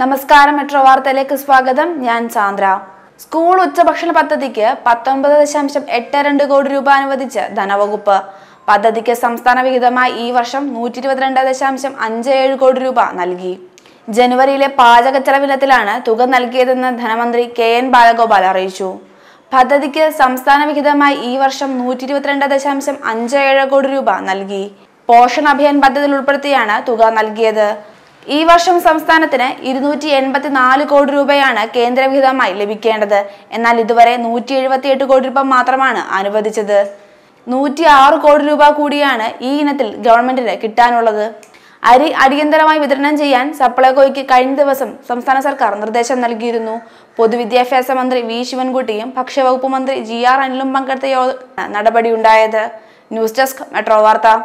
നമസ്കാരം മെട്രോ വാർത്തയിലേക്ക് സ്വാഗതം ഞാൻ ചാന്ദ്ര സ്കൂൾ ഉച്ചഭക്ഷണ പദ്ധതിക്ക് പത്തൊമ്പത് ദശാംശം എട്ട് രണ്ട് കോടി രൂപ അനുവദിച്ച് ധനവകുപ്പ് പദ്ധതിക്ക് സംസ്ഥാന വിഹിതമായി ഈ വർഷം നൂറ്റി ഇരുപത്തിരണ്ട് ദശാംശം അഞ്ച് ഏഴ് കോടി രൂപ നൽകി ജനുവരിയിലെ പാചക ചെലവിനത്തിലാണ് തുക നൽകിയതെന്ന് ധനമന്ത്രി കെ എൻ ബാലഗോപാൽ അറിയിച്ചു പദ്ധതിക്ക് സംസ്ഥാന വിഹിതമായി ഈ വർഷം നൂറ്റി ഇരുപത്തിരണ്ട് ദശാംശം അഞ്ച് ഏഴ് കോടി രൂപ നൽകി പോഷൺ അഭിയാൻ പദ്ധതിയിൽ ഉൾപ്പെടുത്തിയാണ് തുക നൽകിയത് ഈ വർഷം സംസ്ഥാനത്തിന് ഇരുന്നൂറ്റി എൺപത്തി നാല് കോടി രൂപയാണ് കേന്ദ്രവിഹിതമായി ലഭിക്കേണ്ടത് എന്നാൽ ഇതുവരെ നൂറ്റി എഴുപത്തി എട്ട് കോടി രൂപ മാത്രമാണ് അനുവദിച്ചത് നൂറ്റി ആറ് കോടി രൂപ കൂടിയാണ് ഈ ഇനത്തിൽ ഗവൺമെന്റിന് കിട്ടാനുള്ളത് അരി അടിയന്തരമായി വിതരണം ചെയ്യാൻ സപ്ലൈകോയ്ക്ക് കഴിഞ്ഞ ദിവസം സംസ്ഥാന സർക്കാർ നിർദ്ദേശം നൽകിയിരുന്നു പൊതുവിദ്യാഭ്യാസ മന്ത്രി വി ശിവൻകുട്ടിയും ഭക്ഷ്യവകുപ്പ് മന്ത്രി ജി ആർ അനിലും പങ്കെടുത്ത യോഗ നടപടിയുണ്ടായത് ന്യൂസ് ഡെസ്ക് മെട്രോ വാർത്ത